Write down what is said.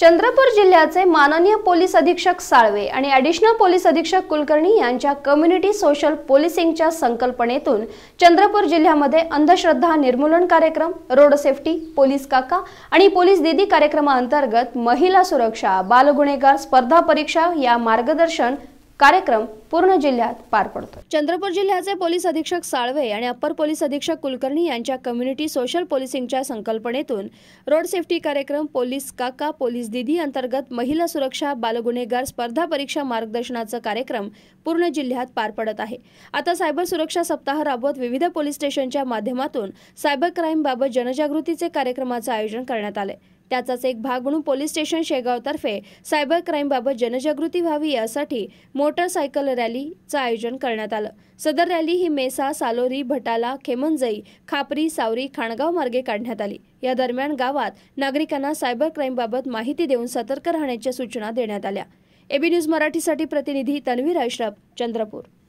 चंद्रपूर जिल्ह्याचे माननीय पोलीस अधीक्षक साळवे आणि ॲडिशनल पोलीस अधीक्षक कुलकर्णी यांच्या कम्युनिटी सोशल पोलिसिंगच्या संकल्पनेतून चंद्रपूर जिल्ह्यामध्ये अंधश्रद्धा निर्मूलन कार्यक्रम रोड सेफ्टी पोलीस काका आणि पोलीस दिदी कार्यक्रमाअंतर्गत महिला सुरक्षा बालगुन्हेगार स्पर्धा परीक्षा या मार्गदर्शन कार्यक्रम पूर्ण जिल्ह्यात पार पडतो चंद्रपूर जिल्ह्याचे पोलीस अधीक्षक साळवे आणि अप्पर पोलीस अधीक्षक कुलकर्णी यांच्या कम्युनिटी सोशल पोलिसिंगच्या संकल्पनेतून रोड सेफ्टी कार्यक्रम पोलीस काका पोलीस दिदी अंतर्गत महिला सुरक्षा बालगुन्हेगार स्पर्धा परीक्षा मार्गदर्शनाचा कार्यक्रम पूर्ण जिल्ह्यात पार पडत आहे आता सायबर सुरक्षा सप्ताह राबवत विविध पोलीस स्टेशनच्या माध्यमातून सायबर बाबत जनजागृतीचे कार्यक्रमाचं आयोजन करण्यात आले त्याचाच एक भाग म्हणून पोलीस स्टेशन शेगावतर्फे सायबर क्राईमबाबत जनजागृती व्हावी यासाठी मोटरसायकल रॅलीचं आयोजन करण्यात आलं सदर रॅली ही मेसा सालोरी भटाला खेमनजई खापरी सावरी खाणगाव मार्गे काढण्यात आली या दरम्यान गावात नागरिकांना सायबर क्राईमबाबत माहिती देऊन सतर्क राहण्याच्या सूचना देण्यात आल्या एबी न्यूज मराठीसाठी प्रतिनिधी तन्वीर अश्रफ चंद्रपूर